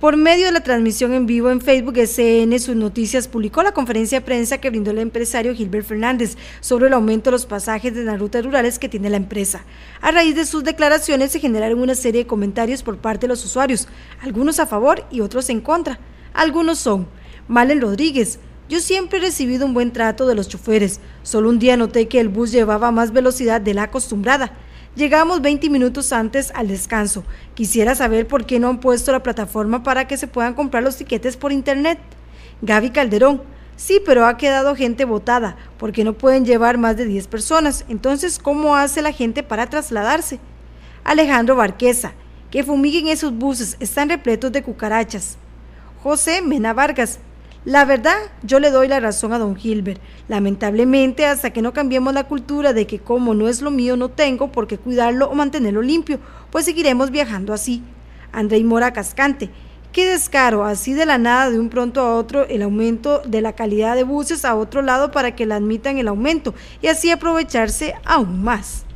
Por medio de la transmisión en vivo en Facebook, SN Sus Noticias publicó la conferencia de prensa que brindó el empresario Gilbert Fernández sobre el aumento de los pasajes de las rutas rurales que tiene la empresa. A raíz de sus declaraciones se generaron una serie de comentarios por parte de los usuarios, algunos a favor y otros en contra. Algunos son Malen Rodríguez, yo siempre he recibido un buen trato de los choferes. Solo un día noté que el bus llevaba más velocidad de la acostumbrada. Llegamos 20 minutos antes al descanso. Quisiera saber por qué no han puesto la plataforma para que se puedan comprar los tiquetes por internet. Gaby Calderón. Sí, pero ha quedado gente votada, porque no pueden llevar más de 10 personas. Entonces, ¿cómo hace la gente para trasladarse? Alejandro Barquesa. Que fumiguen esos buses, están repletos de cucarachas. José Mena Vargas. La verdad, yo le doy la razón a don Gilbert. Lamentablemente, hasta que no cambiemos la cultura de que como no es lo mío, no tengo por qué cuidarlo o mantenerlo limpio, pues seguiremos viajando así. Andrei Mora Cascante. Qué descaro, así de la nada, de un pronto a otro, el aumento de la calidad de buses a otro lado para que le admitan el aumento y así aprovecharse aún más.